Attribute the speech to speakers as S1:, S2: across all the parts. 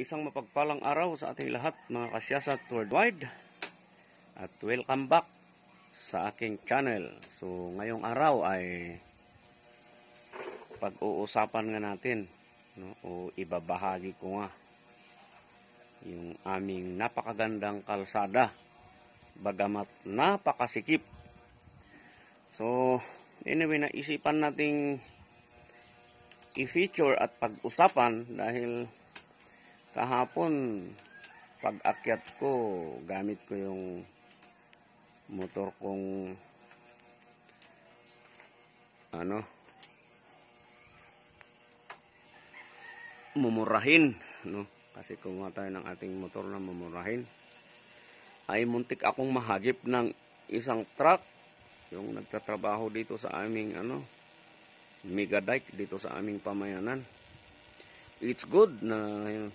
S1: Isang mapagpalang araw sa ating lahat mga kasyasat worldwide at welcome back sa aking channel. So ngayong araw ay pag-uusapan nga natin no, o ibabahagi ko nga yung aming napakagandang kalsada bagamat napakasikip. So anyway naisipan nating i-feature at pag-usapan dahil kahapon pag akyat ko gamit ko yung motor kong ano mumurahin no kasi kumuha tayo ng ating motor na mumurahin ay muntik akong mahagip ng isang truck yung nagtatrabaho dito sa aming ano mega dike dito sa aming pamayanan it's good na yun,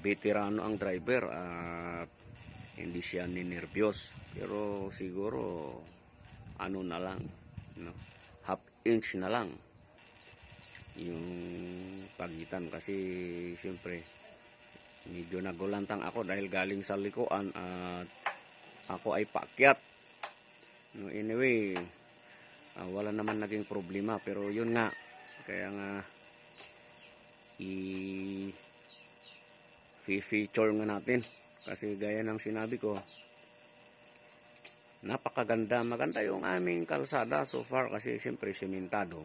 S1: veterano ang driver at hindi siya ninervyos pero siguro ano na lang no? half inch na lang yung pagitan kasi siyempre medyo nagulantang ako dahil galing sa likuan at ako ay paakyat no, anyway uh, wala naman naging problema pero yun nga kaya nga i i-feature nga natin kasi gaya ng sinabi ko napakaganda maganda yung aming kalsada so far kasi siyempre sementado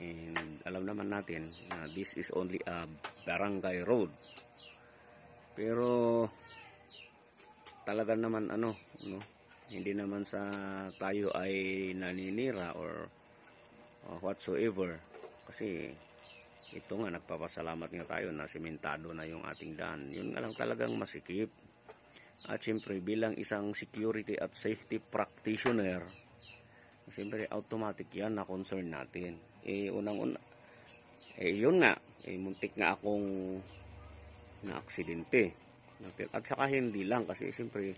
S1: and alam naman natin na this is only a barangay road pero talaga naman ano no hindi naman sa tayo ay naninira or, or whatsoever kasi ito nga nagpapasalamat nga tayo na simentado na yung ating daan yun nga lang talagang masikip at siyempre bilang isang security at safety practitioner siyempre automatic yan na concern natin eh unang una eh yun nga eh muntik nga akong na aksidente at saka hindi lang kasi siyempre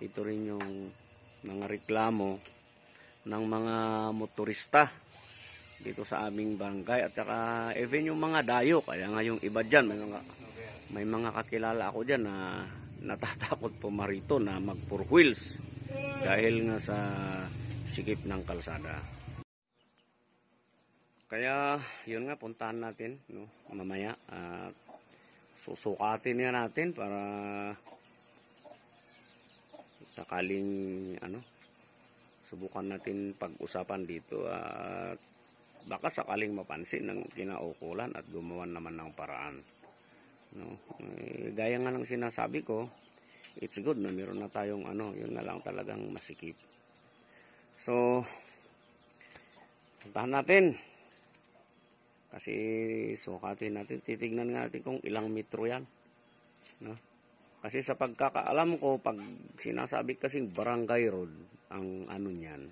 S1: ito rin yung mga reklamo ng mga motorista dito sa aming barangay at saka even yung mga dayo kaya nga yung iba dyan may mga, may mga kakilala ako dyan na natatakot po marito na mag four wheels dahil nga sa sikip ng kalsada kaya yun nga puntahan natin no, mamaya at susukatin nga natin para sakaling ano subukan natin pag-usapan dito at baka sakaling mapansin ng kinaukulan at gumawa naman ng paraan. No? Eh, gaya nga ng sinasabi ko, it's good na meron na tayong ano, yun na lang talagang masikip. So, puntahan natin. Kasi sukatin natin, titignan natin kung ilang metro yan. No? Kasi sa pagkakaalam ko, pag sinasabi kasing barangay road, ang ano niyan,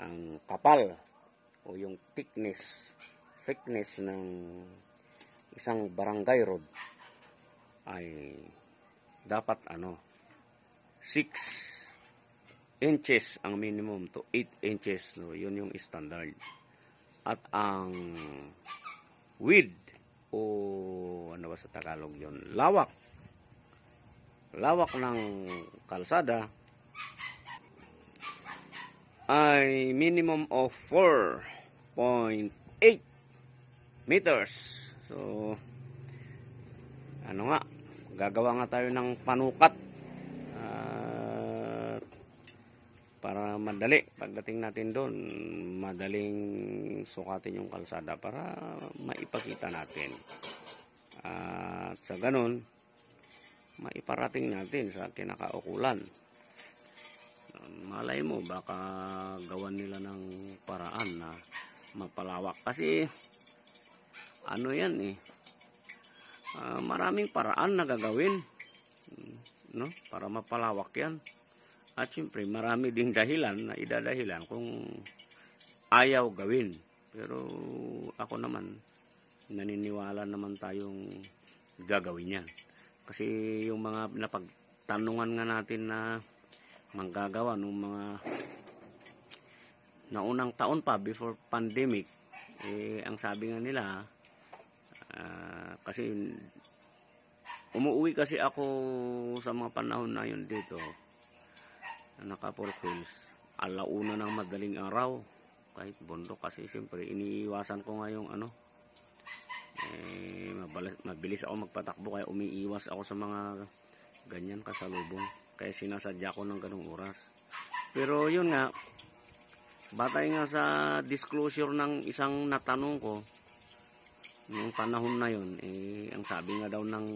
S1: ang kapal o yung thickness thickness ng isang barangay road ay dapat ano 6 inches ang minimum to 8 inches no yun yung standard at ang width o ano ba sa Tagalog yon lawak lawak ng kalsada ay minimum of 4.8 meters. So, ano nga, gagawa nga tayo ng panukat uh, para madali pagdating natin doon madaling sukatin yung kalsada para maipakita natin uh, at sa ganun maiparating natin sa kinakaukulan malay mo baka gawan nila ng paraan na mapalawak kasi ano yan eh uh, maraming paraan na gagawin no para mapalawak yan at siyempre marami ding dahilan na idadahilan kung ayaw gawin pero ako naman naniniwala naman tayong gagawin yan kasi yung mga napagtanungan nga natin na manggagawa ng mga naunang taon pa before pandemic eh ang sabi nga nila uh, kasi umuwi kasi ako sa mga panahon na yun dito naka 4 quills alauna ng madaling araw kahit bundok kasi siyempre iniiwasan ko nga yung ano eh, mabalas, mabilis ako magpatakbo kaya umiiwas ako sa mga ganyan kasalubong kaya sinasadya ko ng ganung oras. Pero yun nga, batay nga sa disclosure ng isang natanong ko, noong panahon na yun, eh, ang sabi nga daw ng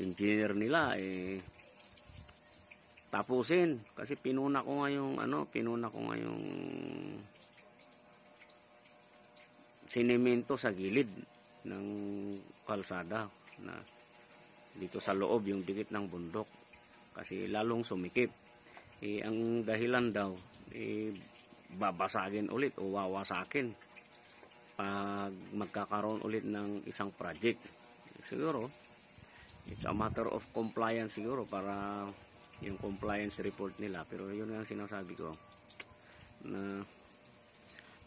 S1: engineer nila, eh, tapusin. Kasi pinuna ko nga yung, ano, pinuna ko nga yung sinemento sa gilid ng kalsada na dito sa loob yung dikit ng bundok kasi lalong sumikip. Eh, ang dahilan daw, eh, babasagin ulit o wawasakin pag magkakaroon ulit ng isang project. Siguro, it's a matter of compliance siguro para yung compliance report nila. Pero yun ang sinasabi ko na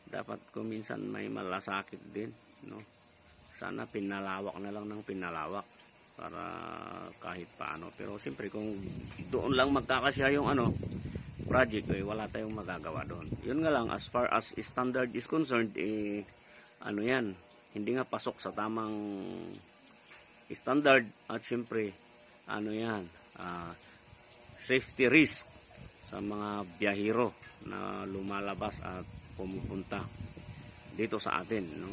S1: dapat ko minsan may malasakit din. No? Sana pinalawak na lang ng pinalawak para kahit paano pero siyempre kung doon lang magkakasya yung ano project eh wala tayong magagawa doon yun nga lang as far as standard is concerned eh ano yan hindi nga pasok sa tamang standard at siyempre ano yan uh, safety risk sa mga biyahero na lumalabas at pumupunta dito sa atin no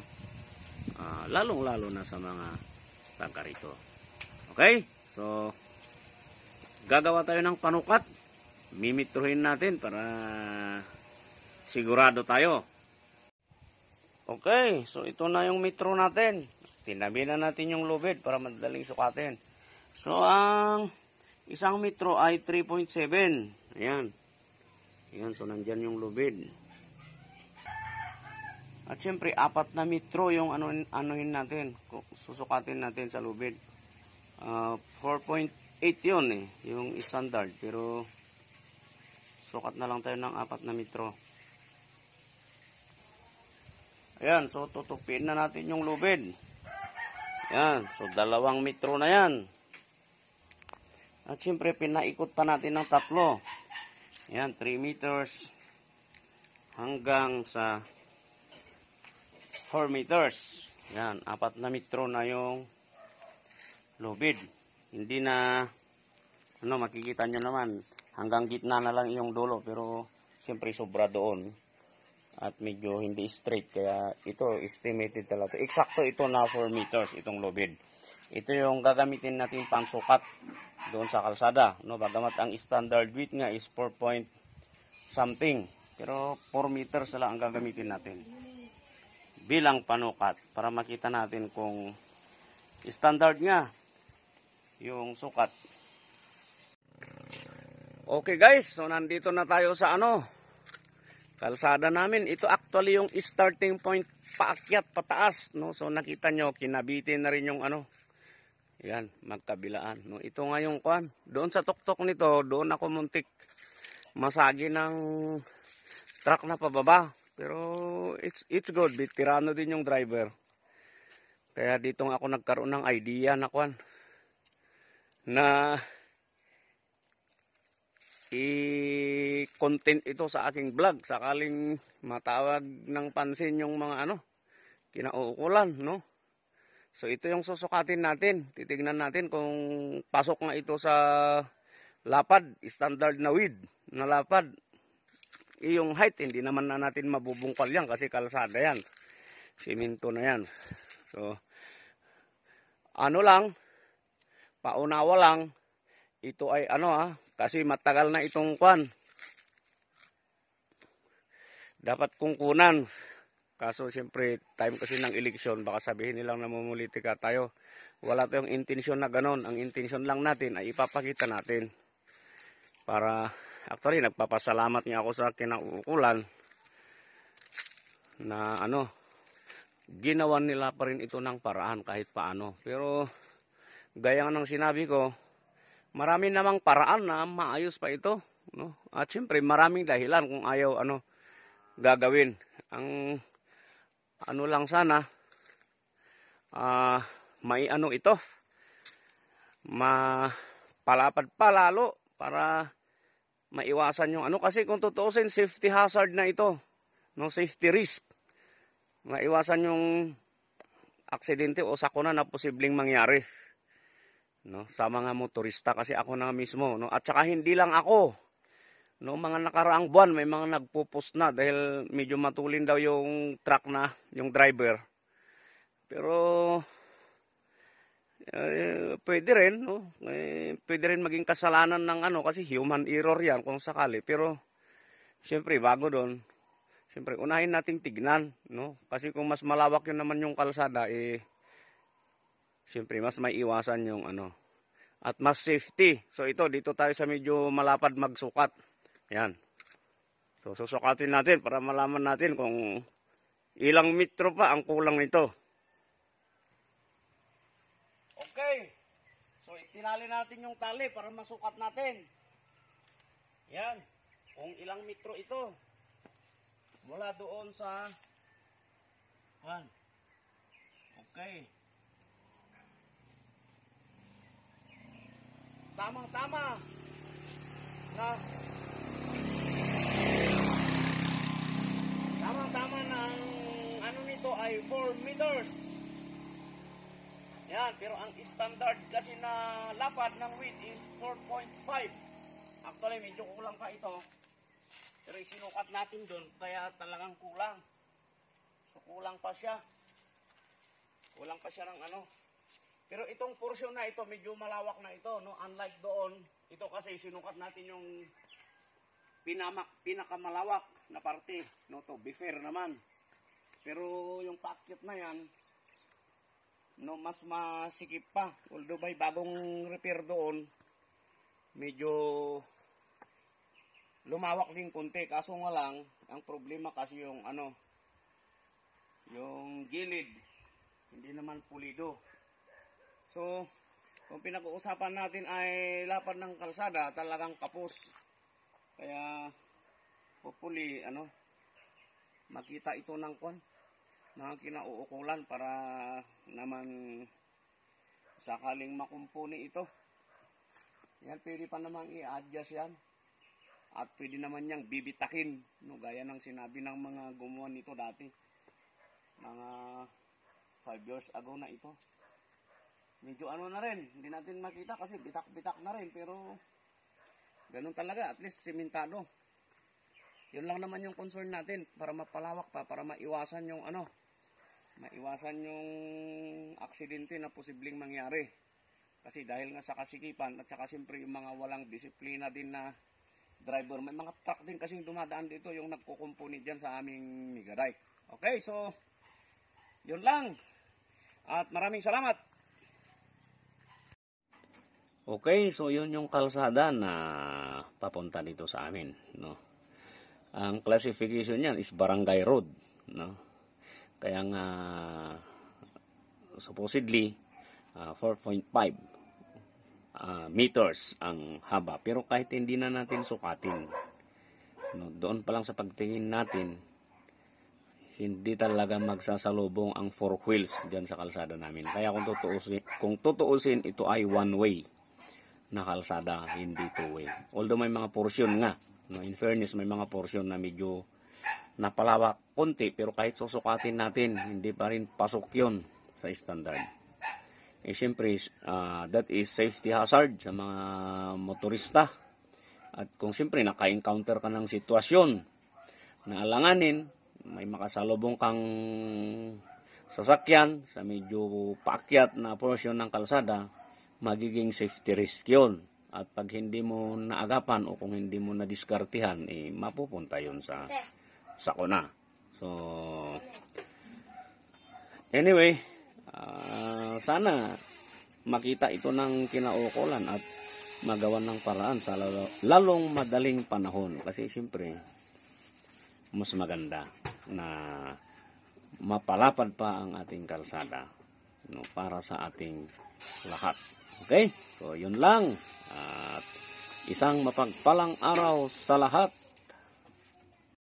S1: uh, ah, lalong lalo na sa mga taga rito Okay? So, gagawa tayo ng panukat. Mimitruhin natin para sigurado tayo. Okay, so ito na yung metro natin. Tinabi na natin yung lubid para madaling sukatin. So, ang isang metro ay 3.7. Ayan. Ayan, so nandyan yung lubid. At syempre, apat na metro yung ano, anuhin natin. Susukatin natin sa lubid. Uh, ah, 4.8 yun eh, yung standard. Pero, sukat na lang tayo ng 4 na metro. Ayan, so tutupin na natin yung lubid. Ayan, so dalawang metro na yan. At syempre, pinaikot pa natin ng tatlo. Ayan, 3 meters hanggang sa 4 meters. Ayan, apat na metro na yung lubid. Hindi na, ano, makikita nyo naman, hanggang gitna na lang yung dulo, pero siyempre sobra doon. At medyo hindi straight, kaya ito, estimated talaga. Eksakto ito na 4 meters, itong lubid. Ito yung gagamitin natin pang sukat doon sa kalsada. No, bagamat ang standard width nga is 4 point something. Pero 4 meters na lang ang gagamitin natin bilang panukat para makita natin kung standard nga yung sukat. Okay guys, so nandito na tayo sa ano, kalsada namin. Ito actually yung starting point paakyat pataas, no? So nakita nyo, kinabitin na rin yung ano. Yan, magkabilaan, no? Ito nga yung kwan. Doon sa tuktok nito, doon ako muntik masagi ng truck na pababa. Pero it's it's good, bitirano din yung driver. Kaya dito nga ako nagkaroon ng idea na kwan na i-content ito sa aking vlog sakaling matawag ng pansin yung mga ano kinaukulan no so ito yung susukatin natin titignan natin kung pasok na ito sa lapad standard na width na lapad yung height hindi naman na natin mabubungkal yan kasi kalsada yan simento na yan so ano lang paunawa lang ito ay ano ah kasi matagal na itong kwan dapat kunan kaso siyempre time kasi ng eleksyon baka sabihin nilang namumulitika tayo wala tayong intensyon na ganon ang intensyon lang natin ay ipapakita natin para actually nagpapasalamat nga ako sa kinaukulan na ano ginawan nila pa rin ito ng paraan kahit paano pero Gaya ng sinabi ko, marami namang paraan na maayos pa ito. No? At siyempre, maraming dahilan kung ayaw ano, gagawin. Ang ano lang sana, uh, may ano ito, mapalapad pa lalo para maiwasan yung ano. Kasi kung tutuusin, safety hazard na ito, no safety risk. Maiwasan yung aksidente o sakuna na posibleng mangyari no sa mga motorista kasi ako na mismo no at saka hindi lang ako no mga nakaraang buwan may mga nagpo-post na dahil medyo matulin daw yung truck na yung driver pero eh, pwede rin no eh, pwede rin maging kasalanan ng ano kasi human error yan kung sakali pero syempre bago doon Siyempre, unahin nating tignan, no? Kasi kung mas malawak yun naman yung kalsada, eh, Siyempre, mas may iwasan yung ano. At mas safety. So, ito, dito tayo sa medyo malapad magsukat. Yan. So, susukatin natin para malaman natin kung ilang metro pa ang kulang nito. Okay. So, itinali natin yung tali para masukat natin. Yan. Kung ilang metro ito. Mula doon sa... Yan. Okay. tamang-tama na tamang-tama na ang ano nito ay 4 meters yan pero ang standard kasi na lapad ng width is 4.5 actually medyo kulang pa ito pero isinukat natin doon kaya talagang kulang so kulang pa siya kulang pa siya ng ano pero itong portion na ito, medyo malawak na ito. No? Unlike doon, ito kasi sinukat natin yung pinamak, pinakamalawak na parte. No? To be fair naman. Pero yung packet na yan, no, mas masikip pa. Although may bagong repair doon, medyo lumawak din konti. Kaso nga lang, ang problema kasi yung ano, yung gilid, hindi naman pulido. So, kung pinag-uusapan natin ay lapad ng kalsada, talagang kapos. Kaya, hopefully, ano, makita ito ng kon, mga kinauukulan para naman sakaling makumpuni ito. Yan, pwede pa naman i-adjust yan. At pwede naman niyang bibitakin, no, gaya ng sinabi ng mga gumawa nito dati. Mga 5 years ago na ito medyo ano na rin, hindi natin makita kasi bitak-bitak na rin, pero ganun talaga, at least simentado. Yun lang naman yung concern natin, para mapalawak pa, para maiwasan yung ano, maiwasan yung aksidente na posibleng mangyari. Kasi dahil nga sa kasikipan, at saka siyempre yung mga walang disiplina din na driver, may mga truck din kasing dumadaan dito yung nagkukumpuni dyan sa aming Migaray. Okay, so, yun lang. At maraming salamat. Okay, so yun yung kalsada na papunta dito sa amin, no. Ang classification niyan is barangay road, no. Kaya nga supposedly uh, 4.5 uh, meters ang haba, pero kahit hindi na natin sukatin, no, doon pa lang sa pagtingin natin hindi talaga magsasalubong ang four wheels diyan sa kalsada namin. Kaya kung tutuusin, kung tutuusin ito ay one way na kalsada, hindi two-way. Although may mga porsyon nga, no, in fairness, may mga porsyon na medyo napalawak konti, pero kahit susukatin natin, hindi pa rin pasok yun sa standard. Eh, syempre, uh, that is safety hazard sa mga motorista. At kung siyempre naka-encounter ka ng sitwasyon na alanganin, may makasalubong kang sasakyan sa medyo paakyat na porsyon ng kalsada, magiging safety risk yun. At pag hindi mo naagapan o kung hindi mo nadiskartihan, eh, mapupunta yun sa sakuna. So, anyway, uh, sana makita ito ng kinaukulan at magawa ng paraan sa lalo, lalong madaling panahon. Kasi siyempre, mas maganda na mapalapad pa ang ating kalsada no, para sa ating lahat. Okay? So, yun lang. At isang mapagpalang araw sa lahat.